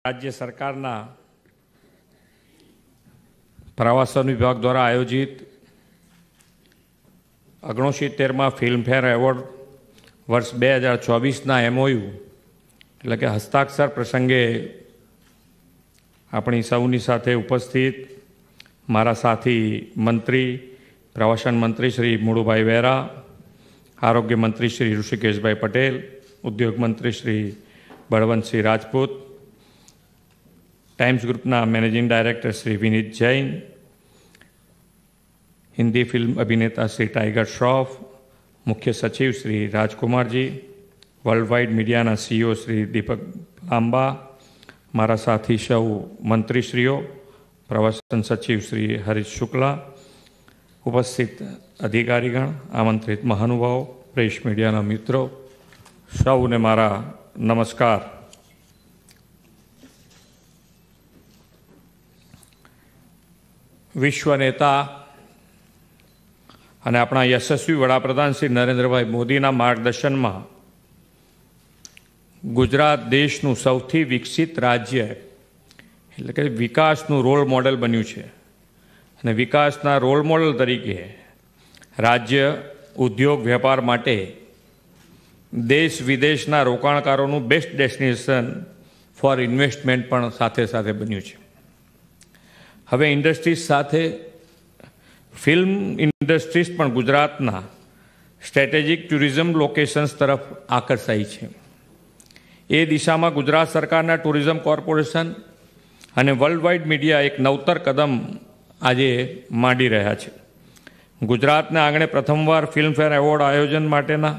રાજ્ય સરકારના પ્રવાસન વિભાગ દ્વારા આયોજિત ઓગણસિત્તેરમાં ફિલ્મફેર એવોર્ડ વર્ષ બે હજાર ચોવીસના એમઓયુ એટલે કે હસ્તાક્ષર પ્રસંગે આપણી સૌની સાથે ઉપસ્થિત મારા સાથી મંત્રી પ્રવાસન મંત્રી શ્રી મુળુભાઈ વેરા આરોગ્ય મંત્રી શ્રી ઋષિકેશભાઈ પટેલ ઉદ્યોગ મંત્રી શ્રી બળવંતસિંહ રાજપૂત ટાઈમ્સ ગ્રુપના managing director Shri Vineet Jain Hindi film અભિનેતા શ્રી ટાઈગર શ્રોફ મુખ્ય સચિવ શ્રી રાજકુમારજી વર્લ્ડવાઇડ મીડિયાના સીઈઓ શ્રી દીપક લાંબા મારા સાથી સૌ મંત્રીશ્રીઓ પ્રવાસન સચિવ શ્રી હરીશ શુક્લા ઉપસ્થિત અધિકારીગણ આમંત્રિત મહાનુભાવો પ્રેસ મીડિયાના મિત્રો સૌને મારા નમસ્કાર વિશ્વ નેતા અને આપણા યશસ્વી વડાપ્રધાન શ્રી નરેન્દ્રભાઈ મોદીના માર્ગદર્શનમાં ગુજરાત દેશનું સૌથી વિકસિત રાજ્ય એટલે કે વિકાસનું રોલ મોડલ બન્યું છે અને વિકાસના રોલ મોડલ તરીકે રાજ્ય ઉદ્યોગ વેપાર માટે દેશ વિદેશના રોકાણકારોનું બેસ્ટ ડેસ્ટિનેશન ફોર ઇન્વેસ્ટમેન્ટ પણ સાથે સાથે બન્યું છે હવે ઇન્ડસ્ટ્રીઝ સાથે ફિલ્મ ઇન્ડસ્ટ્રીઝ પણ ગુજરાતના સ્ટ્રેટેજિક ટુરિઝમ લોકેશન્સ તરફ આકર્ષાઈ છે એ દિશામાં ગુજરાત સરકારના ટુરિઝમ કોર્પોરેશન અને વર્લ્ડ મીડિયા એક નવતર કદમ આજે માંડી રહ્યા છે ગુજરાતના આંગણે પ્રથમવાર ફિલ્મફેર એવોર્ડ આયોજન માટેના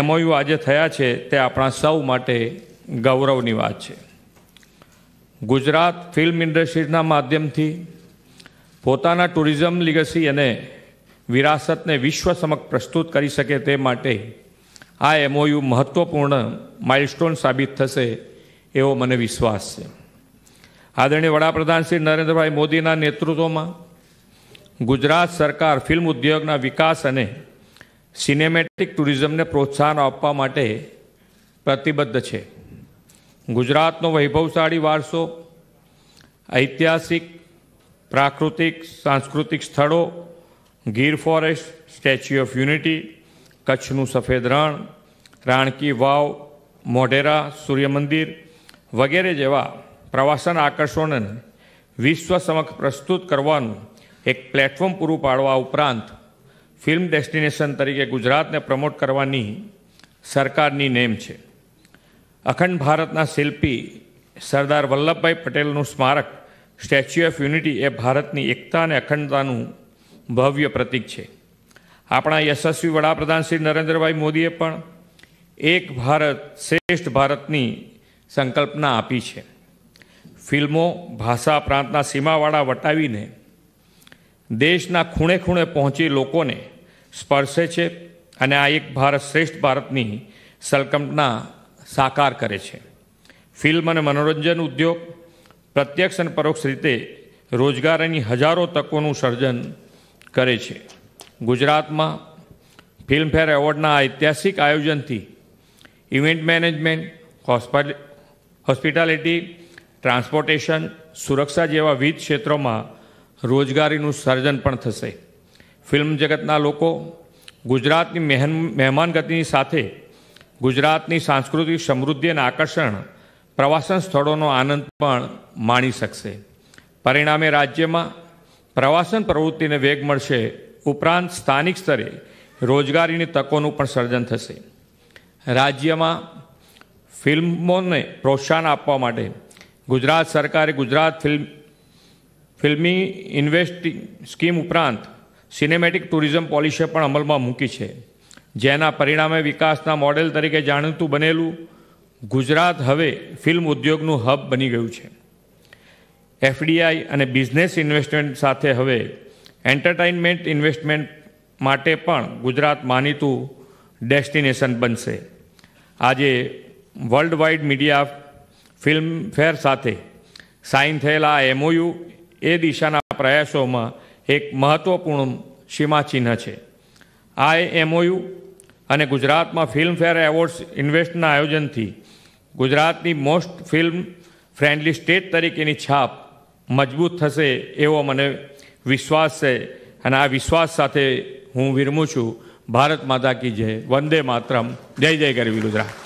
એમઓયુ આજે થયા છે તે આપણા સૌ માટે ગૌરવની વાત છે ગુજરાત ફિલ્મ ઇન્ડસ્ટ્રીઝના માધ્યમથી પોતાના ટુરિઝમ લિગસી અને વિરાસતને વિશ્વ સમક્ષ પ્રસ્તુત કરી શકે તે માટે આ એમઓયુ મહત્ત્વપૂર્ણ માઇલસ્ટોન સાબિત થશે એવો મને વિશ્વાસ છે આદરણીય વડાપ્રધાન શ્રી નરેન્દ્રભાઈ મોદીના નેતૃત્વમાં ગુજરાત સરકાર ફિલ્મ ઉદ્યોગના વિકાસ અને સિનેમેટિક ટુરિઝમને પ્રોત્સાહન આપવા માટે પ્રતિબદ્ધ છે ગુજરાતનો વૈભવશાળી વારસો ઐતિહાસિક પ્રાકૃતિક સાંસ્કૃતિક સ્થળો Gir forest statue of unity કચ્છનું સફેદ રણ રાણકી વાવ મોઢેરા સૂર્યમંદિર વગેરે જેવા પ્રવાસન આકર્ષણોને વિશ્વ સમક્ષ પ્રસ્તુત કરવાનું એક પ્લેટફોર્મ પૂરું પાડવા ઉપરાંત ફિલ્મ ડેસ્ટિનેશન તરીકે ગુજરાતને પ્રમોટ કરવાની સરકારની નેમ છે અખંડ ભારતના શિલ્પી સરદાર વલ્લભભાઈ પટેલનું સ્મારક સ્ટેચ્યુ ઓફ યુનિટી એ ભારતની એકતા અને અખંડતાનું ભવ્ય પ્રતીક છે આપણા યશસ્વી વડાપ્રધાન શ્રી નરેન્દ્રભાઈ મોદીએ પણ એક ભારત શ્રેષ્ઠ ભારતની સંકલ્પના આપી છે ફિલ્મો ભાષા પ્રાંતના સીમાવાળા વટાવીને દેશના ખૂણે ખૂણે પહોંચી લોકોને સ્પર્શે છે અને આ એક ભારત શ્રેષ્ઠ ભારતની સંકલ્પના સાકાર કરે છે ફિલ્મ અને મનોરંજન ઉદ્યોગ પ્રત્યક્ષ અને પરોક્ષ રીતે રોજગારીની હજારો તકોનું સર્જન કરે છે ગુજરાતમાં ફિલ્મફેર એવોર્ડના ઐતિહાસિક આયોજનથી ઇવેન્ટ મેનેજમેન્ટ હોસ્પિટાલિટી ટ્રાન્સપોર્ટેશન સુરક્ષા જેવા વિવિધ ક્ષેત્રોમાં રોજગારીનું સર્જન પણ થશે ફિલ્મ જગતના લોકો ગુજરાતની મહેમાનગતિની સાથે ગુજરાતની સાંસ્કૃતિક સમૃદ્ધિ અને આકર્ષણ પ્રવાસન સ્થળોનો આનંદ પણ માણી શકશે પરિણામે રાજ્યમાં પ્રવાસન પ્રવૃત્તિને વેગ મળશે ઉપરાંત સ્થાનિક સ્તરે રોજગારીની તકોનું પણ સર્જન થશે રાજ્યમાં ફિલ્મોને પ્રોત્સાહન આપવા માટે ગુજરાત સરકારે ગુજરાત ફિલ્મ ફિલ્મી ઇન્વેસ્ટિંગ સ્કીમ ઉપરાંત સિનેમેટિક ટુરિઝમ પોલિસી પણ અમલમાં મૂકી છે જેના પરિણામે વિકાસના મોડેલ તરીકે જાણીતું બનેલું ગુજરાત હવે ફિલ્મ ઉદ્યોગનું હબ બની ગયું છે એફડીઆઈ અને બિઝનેસ ઇન્વેસ્ટમેન્ટ સાથે હવે એન્ટરટેઇનમેન્ટ ઇન્વેસ્ટમેન્ટ માટે પણ ગુજરાત માનીતું ડેસ્ટિનેશન બનશે આજે world wide media Filmfare સાથે સાઇન થયેલા આ એમઓયુ એ દિશાના પ્રયાસોમાં એક મહત્ત્વપૂર્ણ સીમાચિહ્ન છે આ એમઓયુ અને ગુજરાતમાં ફિલ્મફેર એવોર્ડ્સ ઇન્વેસ્ટના આયોજનથી ગુજરાતની મોસ્ટ ફિલ્મ ફ્રેન્ડલી સ્ટેટ તરીકેની છાપ મજબૂત થશે એવો મને વિશ્વાસ છે અને આ વિશ્વાસ સાથે હું વિરમું છું ભારત માતા કી જય વંદે માતરમ જય જય ગરવી ગુજરાત